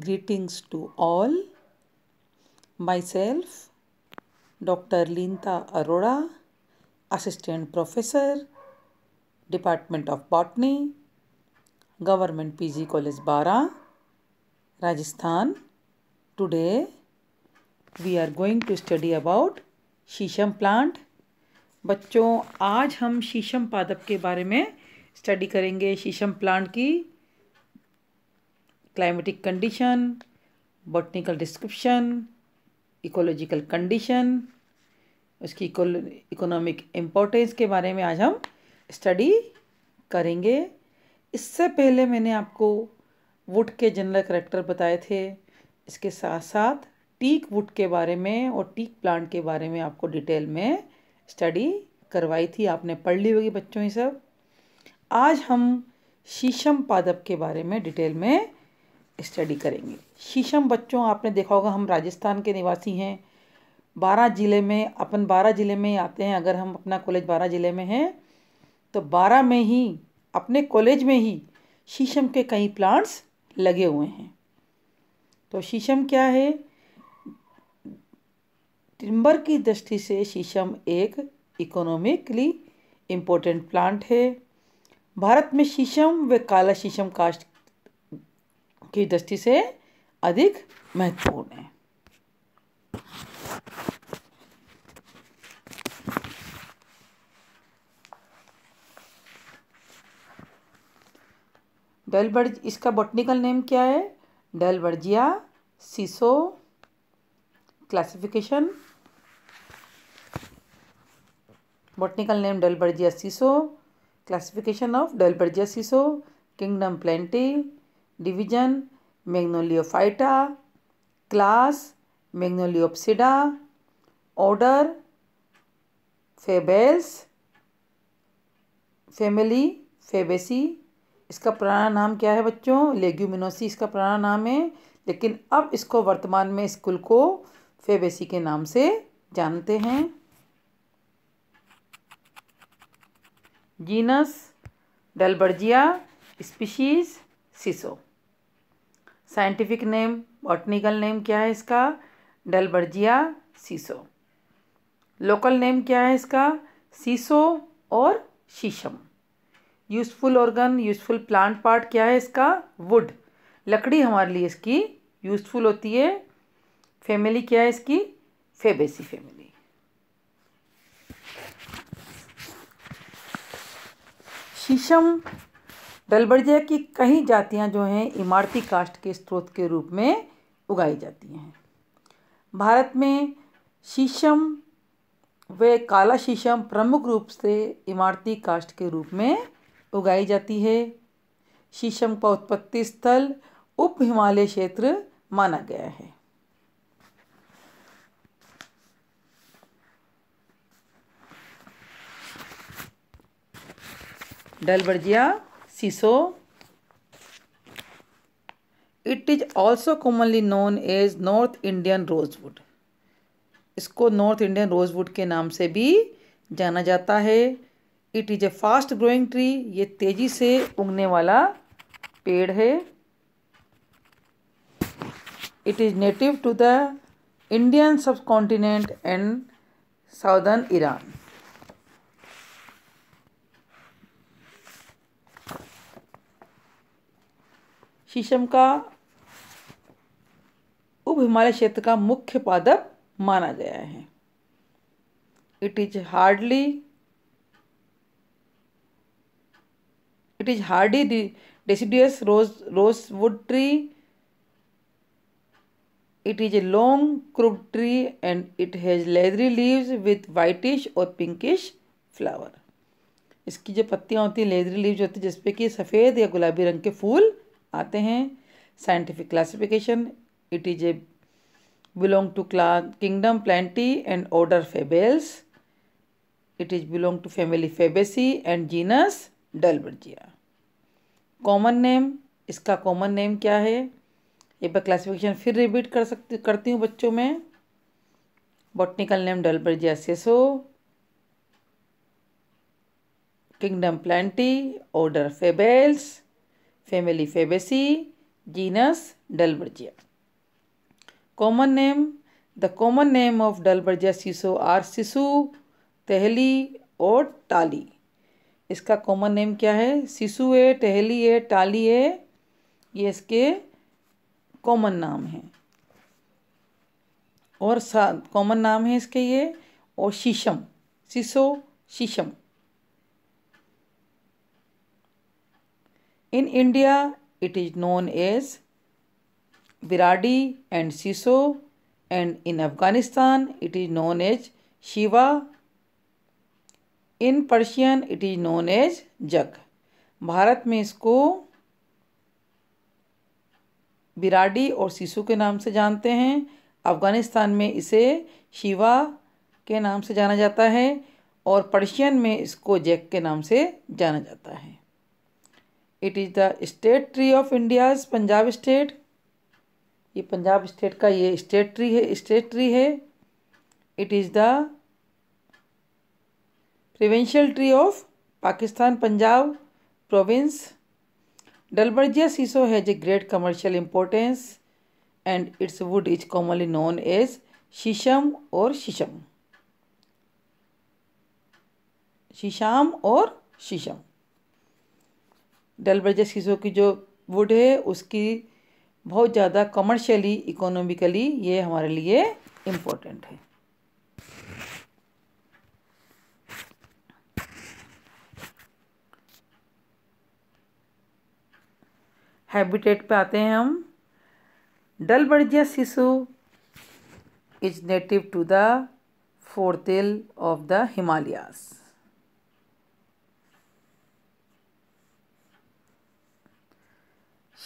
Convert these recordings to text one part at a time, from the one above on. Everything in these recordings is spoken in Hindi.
Greetings to all. Myself, Dr. Linta Arora, Assistant Professor, Department of Botany, Government PG College Bara, Rajasthan. Today, we are going to study about shisham plant बच्चों आज हम शीशम पादप के बारे में स्टडी करेंगे शीशम प्लांट की climatic condition botanical description ecological condition उसकी इकोनॉमिक इम्पोर्टेंस के बारे में आज हम स्टडी करेंगे इससे पहले मैंने आपको वुड के जनरल करेक्टर बताए थे इसके साथ साथ टीक वुड के बारे में और टीक प्लांट के बारे में आपको डिटेल में स्टडी करवाई थी आपने पढ़ ली होगी बच्चों ये सब आज हम शीशम पादप के बारे में डिटेल में स्टडी करेंगे शीशम बच्चों आपने देखा होगा हम राजस्थान के निवासी हैं बारह ज़िले में अपन बारह ज़िले में आते हैं अगर हम अपना कॉलेज बारह ज़िले में हैं तो बारह में ही अपने कॉलेज में ही शीशम के कई प्लांट्स लगे हुए हैं तो शीशम क्या है टिम्बर की दृष्टि से शीशम एक इकोनॉमिकली इम्पोर्टेंट प्लांट है भारत में शीशम व काला शीशम कास्ट की दृष्टि से अधिक महत्वपूर्ण है डेलबर्ज इसका बॉटनिकल नेम क्या है Dalbergia sissoo classification botanical name Dalbergia sissoo classification of Dalbergia sissoo kingdom Plantae division Magnoliophyta class Magnoliopsida order Fabales family Fabaceae इसका पुराना नाम क्या है बच्चों लेग्यूमिनोसी इसका पुराना नाम है लेकिन अब इसको वर्तमान में स्कूल को फेबेसी के नाम से जानते हैं genus Dalbergia species sissoo scientific name botanical name क्या है इसका डलबर्जिया सीसो लोकल नेम क्या है इसका सीसो और शीशम useful organ useful plant part क्या है इसका वुड लकड़ी हमारे लिए इसकी यूज़फुल होती है फैमिली क्या है इसकी फेबेसी फैमिली शीशम तलबड़िया की कई जातियां जो हैं इमारती काष्ट के स्रोत के रूप में उगाई जाती हैं भारत में शीशम व काला शीशम प्रमुख रूप से इमारती काष्ट के रूप में उगाई जाती है शीशम का उत्पत्ति स्थल उप हिमालय क्षेत्र माना गया है Dalbergia sissoo it is also commonly known as north Indian rosewood इसको नॉर्थ इंडियन रोजवुड के नाम से भी जाना जाता है it is a fast growing tree ये तेज़ी से उगने वाला पेड़ है it is native to the Indian subcontinent and southern Iran शीशम का उप हिमालय क्षेत्र का मुख्य पादप माना गया है it is hardly it is hardly deciduous rose rose wood tree it is a long croup tree and it has leathery leaves with whitish और पिंकिश फ्लावर इसकी जो पत्तियाँ होती हैं लेदरी लीव्स होती है जिसपे कि सफ़ेद या गुलाबी रंग के फूल आते हैं scientific classification it is a belong to क्ला kingdom Plantae and order Fabales it is belong to family Fabaceae and genus Dalbergia common name इसका कॉमन नेम क्या है एक बार क्लासिफिकेशन फिर रिपीट कर सकती करती हूँ बच्चों में botanical name Dalbergia sissoo kingdom Plantae order Fabales family Fabaceae genus Dalbergia common name the common name of Dalbergia sissoo are सिसु टहली और टाली इसका कॉमन नेम क्या है सिसु है टहली है टाली है ये इसके कॉमन नाम हैं और कॉमन नाम है इसके ये और शीशम सिसो शीशम In India, it is known as Viradi and Siso, and in Afghanistan, it is known as Shiva. In Persian, it is known as Jug. Bharat में इसको बिराडी और सीसू के नाम से जानते हैं अफ़गानिस्तान में इसे शिवा के नाम से जाना जाता है और पर्शियन में इसको जैक के नाम से जाना जाता है it is the state tree of India's Punjab state ये पंजाब स्टेट का ये स्टेट ट्री है स्टेट ट्री है it is the provincial tree of Pakistan Punjab province Dalbergia sissoo has a great commercial importance and its wood is commonly known as shisham और शीशम शीशाम और शीशम डलबर्जर शीशो की जो वुड है उसकी बहुत ज़्यादा कमर्शियली इकोनॉमिकली ये हमारे लिए इम्पोर्टेंट है हैबिटेट पे आते हैं हम Dalbergia sissoo is native to the foothill of the Himalayas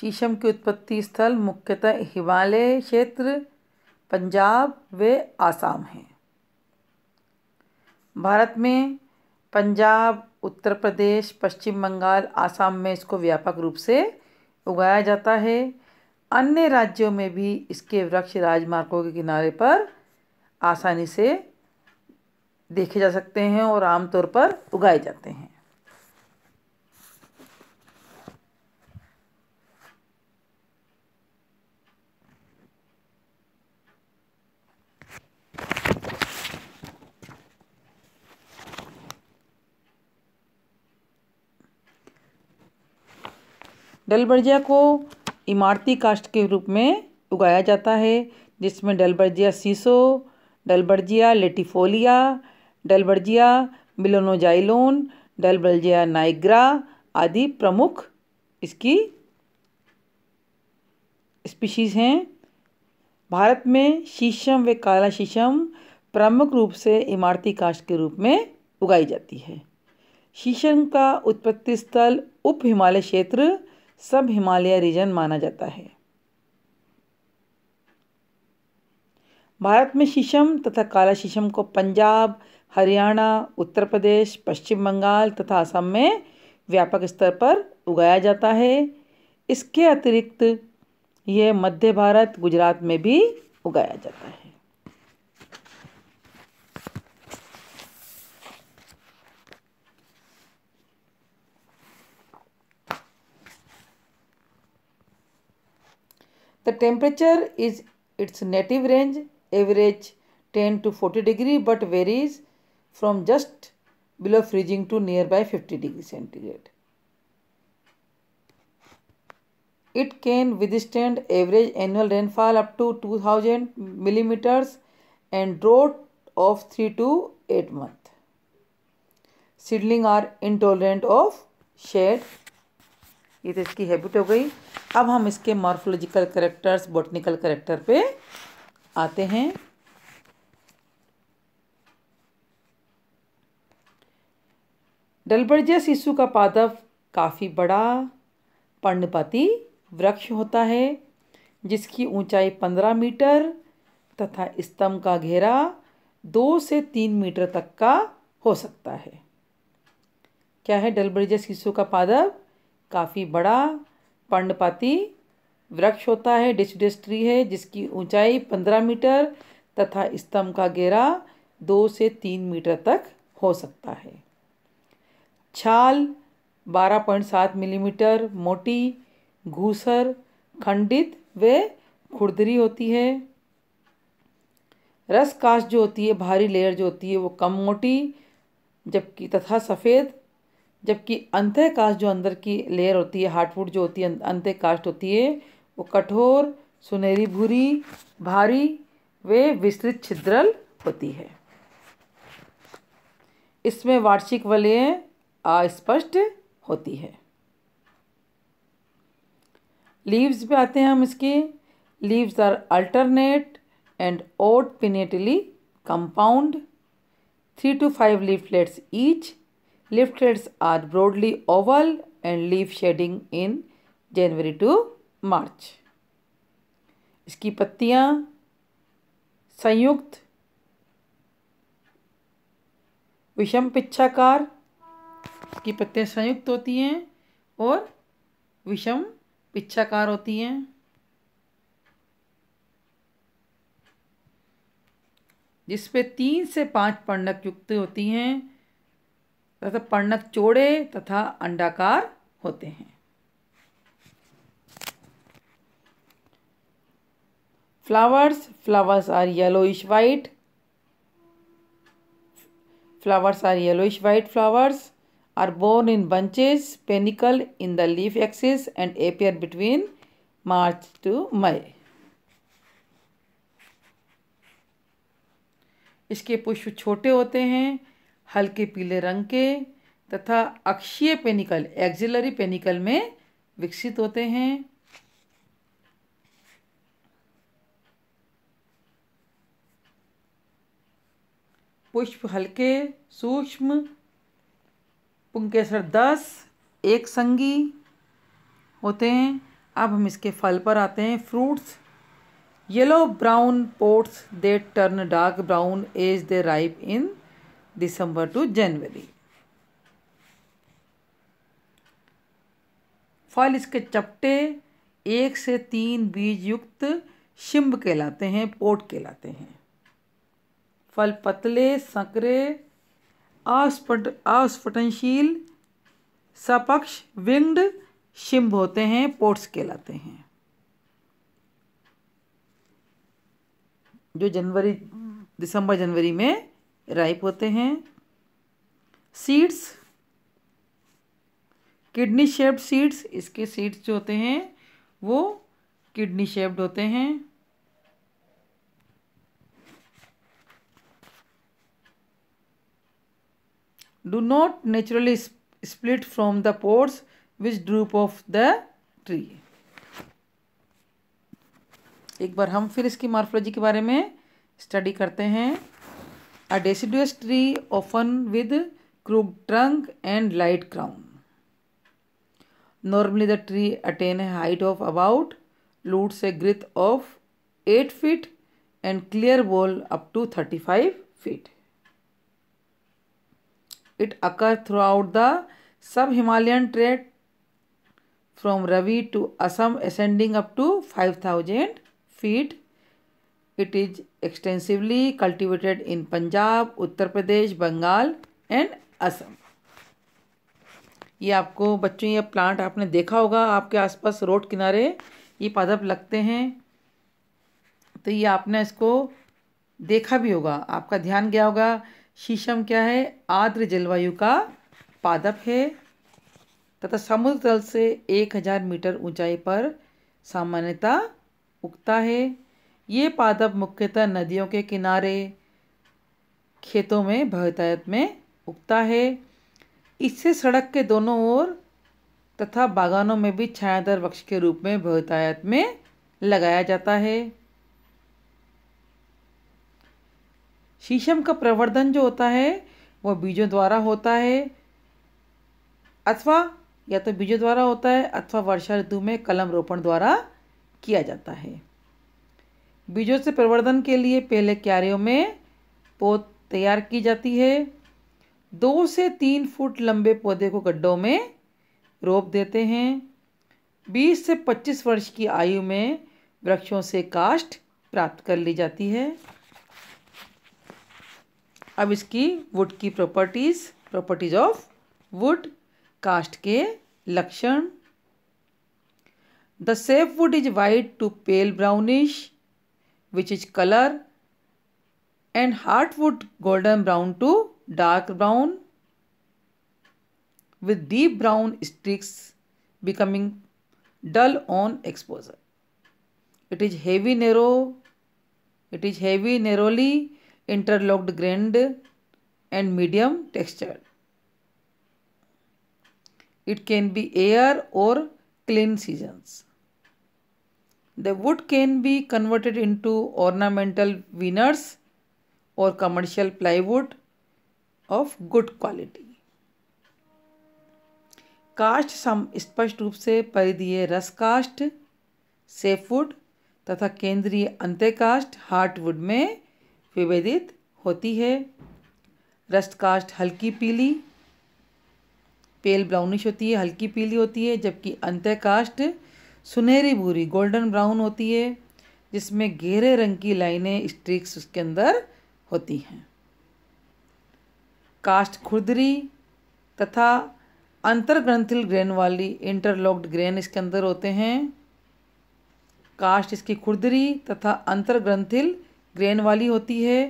शीशम की उत्पत्ति स्थल मुख्यतः हिमालय क्षेत्र पंजाब व आसाम हैं भारत में पंजाब उत्तर प्रदेश पश्चिम बंगाल आसाम में इसको व्यापक रूप से उगाया जाता है अन्य राज्यों में भी इसके वृक्ष राजमार्गों के किनारे पर आसानी से देखे जा सकते हैं और आमतौर पर उगाए जाते हैं डलबर्जिया को इमारती काष्ट के रूप में उगाया जाता है जिसमें डलबर्जिया सीसो डलबर्जिया लेटिफोलिया डलबर्जिया मिलोनोजाइलोन डलबर्जिया नाइग्रा आदि प्रमुख इसकी स्पीशीज़ हैं भारत में शीशम व काला शीशम प्रमुख रूप से इमारती काष्ट के रूप में उगाई जाती है शीशम का उत्पत्ति स्थल उप हिमालय क्षेत्र सब हिमालय रीजन माना जाता है भारत में शीशम तथा काला शीशम को पंजाब हरियाणा उत्तर प्रदेश पश्चिम बंगाल तथा असम में व्यापक स्तर पर उगाया जाता है इसके अतिरिक्त यह मध्य भारत गुजरात में भी उगाया जाता है The temperature is its native range, average 10 to 40 degree but varies from just below freezing to nearby 50 degree centigrade. It can withstand average annual rainfall up to 2000 millimeters and drought of 3 to 8 months. Seedlings are intolerant of shade ये तो इसकी हैबिट हो गई अब हम इसके मॉर्फोलॉजिकल करेक्टर्स बोटनिकल करेक्टर पे आते हैं डलबर्जिया शिशु का पादप काफ़ी बड़ा पर्णपाती वृक्ष होता है जिसकी ऊंचाई पंद्रह मीटर तथा स्तंभ का घेरा दो से तीन मीटर तक का हो सकता है क्या है डलबर्जिया शिशु का पादप काफ़ी बड़ा पर्णपाती वृक्ष होता है डिच डिस्ट्री है जिसकी ऊंचाई पंद्रह मीटर तथा स्तंभ का गेरा दो से तीन मीटर तक हो सकता है छाल बारह पॉइंट सात मिलीमीटर मोटी घूसर खंडित व खुरदरी होती है रस काश जो होती है भारी लेयर जो होती है वो कम मोटी जबकि तथा सफ़ेद जबकि अंतः काष्ठ जो अंदर की लेयर होती है हार्डवुड जो होती है अंतः काष्ठ होती है वो कठोर सुनहरी भूरी भारी वे विस्तृत छिद्रल होती है इसमें वार्षिक वलय अस्पष्ट होती है लीव्स पे आते हैं हम इसके leaves are alternate and odd pinnately compound three to five leaflets each Leaf heads are broadly oval and leaf shedding in January to March इसकी पत्तियां संयुक्त विषम पिछाकार इसकी पत्तियां संयुक्त होती हैं और विषम पिछाकार होती हैं जिसपे तीन से पांच पंडक युक्त होती हैं तथा पर्णत चौड़े तथा अंडाकार होते हैं flowers flowers are yellowish white flowers are yellowish white flowers are borne in bunches panicle in the leaf axis and appear between March to May इसके पुष्प छोटे होते हैं हल्के पीले रंग के तथा अक्षीय पेनिकल एक्जिलरी पेनिकल में विकसित होते हैं पुष्प हल्के सूक्ष्म पुंकेसर दस एक संगी होते हैं अब हम इसके फल पर आते हैं fruits yellow brown pods they turn dark brown as they ripe in December to January फल इसके चपटे एक से तीन बीज युक्त शिम्ब कहलाते हैं पोट कहलाते हैं फल पतले संकरे अस्फट अस्फटनशील सपक्ष विंग्ड शिम्ब होते हैं पोट्स कहलाते हैं जो जनवरी दिसंबर जनवरी में राइप होते हैं सीड्स किडनी शेप्ड सीड्स इसके सीड्स जो होते हैं वो किडनी शेप्ड होते हैं do not naturally split from the pods which droop of the tree एक बार हम फिर इसकी मार्फोलॉजी के बारे में स्टडी करते हैं A deciduous tree often with crooked trunk and light crown. Normally the tree attain a height of about roots a girth of 8 feet and clear wall up to 35 feet. It occurs throughout the sub-Himalayan trade from Ravi to Assam ascending up to 5000 feet. It is extensively cultivated in Punjab, Uttar Pradesh, Bengal and Assam. ये आपको बच्चों ये प्लांट आपने देखा होगा आपके आसपास रोड किनारे ये पादप लगते हैं तो ये आपने इसको देखा भी होगा आपका ध्यान गया होगा शीशम क्या है आर्द्र जलवायु का पादप है तथा समुद्र तल से एक हज़ार मीटर ऊंचाई पर सामान्यता उगता है ये पादप मुख्यतः नदियों के किनारे खेतों में भवतायत में उगता है इससे सड़क के दोनों ओर तथा बागानों में भी छायादार वृक्ष के रूप में भवतायत में लगाया जाता है शीशम का प्रवर्धन जो होता है वह बीजों द्वारा होता है अथवा या तो बीजों द्वारा होता है अथवा वर्षा ऋतु में कलम रोपण द्वारा किया जाता है बीजों से प्रवर्धन के लिए पहले क्यारियों में पौध तैयार की जाती है दो से तीन फुट लंबे पौधे को गड्ढों में रोप देते हैं बीस से पच्चीस वर्ष की आयु में वृक्षों से काष्ट प्राप्त कर ली जाती है अब इसकी वुड की प्रॉपर्टीज़ प्रॉपर्टीज ऑफ वुड कास्ट के लक्षण the sapwood is white to pale brownish which is color and hardwood golden brown to dark brown with deep brown streaks becoming dull on exposure. It is heavy narrow, it is heavy narrowly interlocked grained and medium textured. It can be air or clean seasons. The wood can be converted into ornamental veneers or commercial plywood of good quality. कास्ट सम स्पष्ट रूप से परिधीय रस कास्ट सेफवुड तथा केंद्रीय अंत्य कास्ट हार्टवुड में विभेदित होती है रस कास्ट हल्की पीली पेल ब्राउनिश होती है हल्की पीली होती है जबकि अंत्य कास्ट सुनहरी भूरी गोल्डन ब्राउन होती है जिसमें गहरे रंग की लाइनें स्ट्रिक्स उसके अंदर होती हैं कास्ट खुरदरी तथा अंतर्ग्रंथिल ग्रेन वाली इंटरलॉक्ड ग्रेन इसके अंदर होते हैं कास्ट इसकी खुरदरी तथा अंतर्ग्रंथिल ग्रेन वाली होती है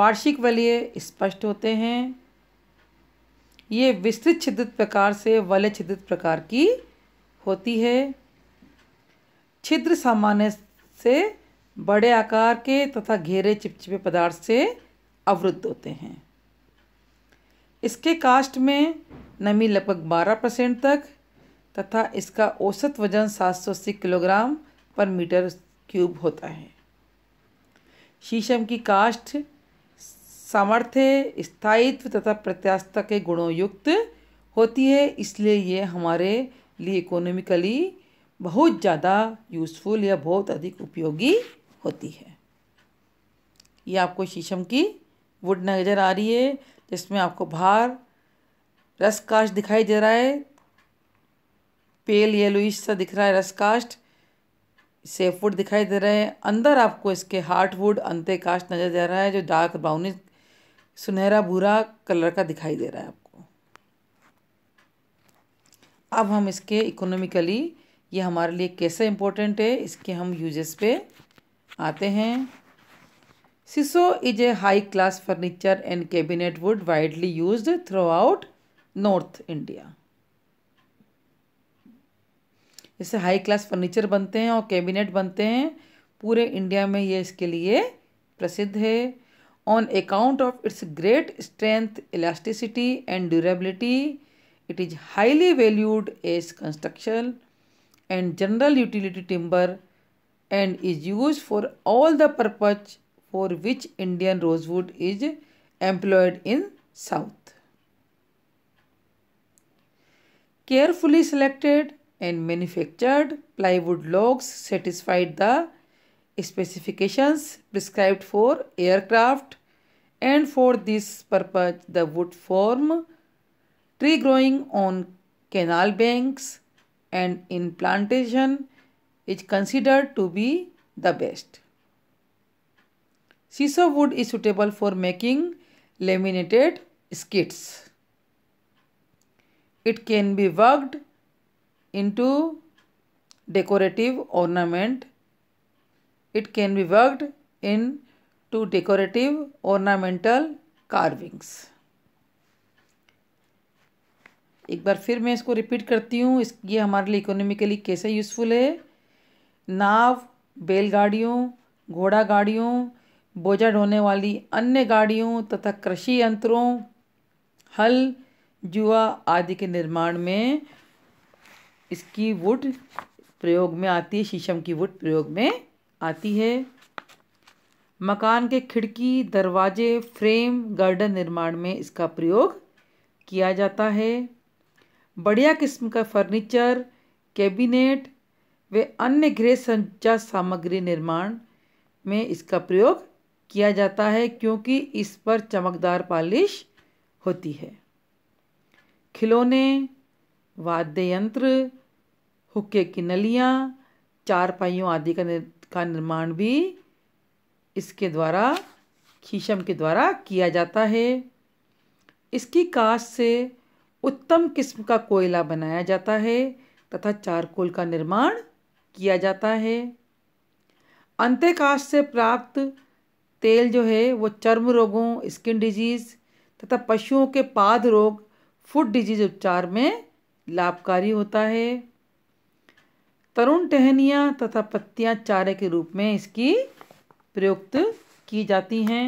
वार्षिक वलय स्पष्ट होते हैं ये विस्तृत छिद्रित प्रकार से वलय छिद्रित प्रकार की होती है छिद्र सामान्य से बड़े आकार के तथा घेरे चिपचिपे पदार्थ से अवरुद्ध होते हैं इसके कास्ट में नमी लगभग 12 परसेंट तक तथा इसका औसत वजन 780 किलोग्राम पर मीटर क्यूब होता है शीशम की कास्ट सामर्थ्य स्थायित्व तथा प्रत्यास्था के गुणों युक्त होती है इसलिए ये हमारे लिए इकोनॉमिकली बहुत ज़्यादा यूज़फुल या बहुत अधिक उपयोगी होती है ये आपको शीशम की वुड नज़र आ रही है जिसमें आपको बाहर रस कास्ट दिखाई दे रहा है पेल येलोइश सा दिख रहा है रस कास्ट सेफवुड दिखाई दे रहा है अंदर आपको इसके हार्ट वुड अंते काष्ट नज़र दे रहा है जो डार्क ब्राउनिश सुनहरा भूरा कलर का दिखाई दे रहा है आपको अब हम इसके इकोनॉमिकली ये हमारे लिए कैसे इम्पोर्टेंट है इसके हम यूजेस पे आते हैं sissoo is a high class furniture and cabinet wood widely use throughout north India इससे हाई क्लास फर्नीचर बनते हैं और कैबिनेट बनते हैं पूरे इंडिया में ये इसके लिए प्रसिद्ध है on account of its great strength elasticity and durability it is highly valued as construction and general utility timber and is used for all the purpose for which Indian rosewood is employed in south. Carefully selected and manufactured plywood logs satisfied the specifications prescribed for aircraft and for this purpose the wood form tree growing on canal banks and in plantation is considered to be the best. Sisal wood is suitable for making laminated skits. It can be worked into decorative ornament. It can be worked into decorative ornamental carvings. एक बार फिर मैं इसको रिपीट करती हूँ इस ये हमारे लिए इकोनॉमिकली कैसे यूज़फुल है नाव बैलगाड़ियों घोड़ा गाड़ियों बोझा ढोने वाली अन्य गाड़ियों तथा कृषि यंत्रों हल जुआ आदि के निर्माण में इसकी वुड प्रयोग में आती है शीशम की वुड प्रयोग में आती है मकान के खिड़की दरवाजे फ्रेम गर्डन निर्माण में इसका प्रयोग किया जाता है बढ़िया किस्म का फर्नीचर कैबिनेट व अन्य गृह संचार सामग्री निर्माण में इसका प्रयोग किया जाता है क्योंकि इस पर चमकदार पॉलिश होती है खिलौने वाद्य यंत्र हुक्के की नलियाँ चारपाइयों आदि का का निर्माण भी इसके द्वारा खीशम के द्वारा किया जाता है इसकी काश से उत्तम किस्म का कोयला बनाया जाता है तथा चारकोल का निर्माण किया जाता है अंत्यकाश से प्राप्त तेल जो है वो चर्म रोगों स्किन डिजीज़ तथा पशुओं के पाद रोग फूड डिजीज उपचार में लाभकारी होता है तरुण टहनियाँ तथा पत्तियाँ चारे के रूप में इसकी प्रयुक्त की जाती हैं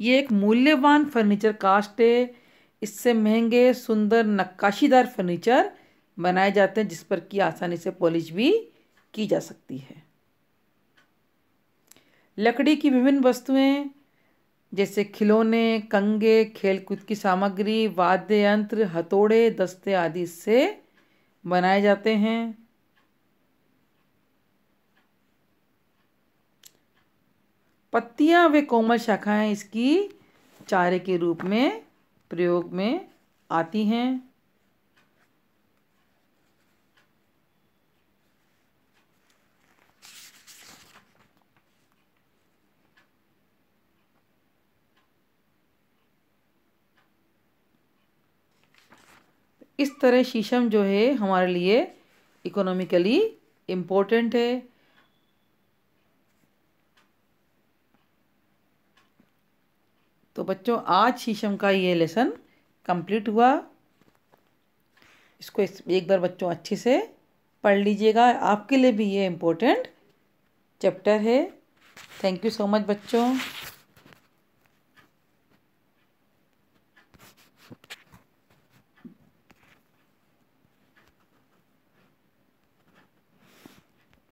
ये एक मूल्यवान फर्नीचर कास्ट है इससे महंगे सुंदर नक्काशीदार फर्नीचर बनाए जाते हैं जिस पर कि आसानी से पॉलिश भी की जा सकती है लकड़ी की विभिन्न वस्तुएं जैसे खिलौने कंगे खेलकूद की सामग्री वाद्य यंत्र हथौड़े दस्ते आदि से बनाए जाते हैं पत्तियां वे कोमल शाखाएं इसकी चारे के रूप में प्रयोग में आती हैं इस तरह शीशम जो है हमारे लिए इकोनॉमिकली इम्पोर्टेंट है बच्चों आज शीशम का ये लेसन कंप्लीट हुआ इसको एक बार बच्चों अच्छे से पढ़ लीजिएगा आपके लिए भी ये इम्पोर्टेंट चैप्टर है थैंक यू सो मच बच्चों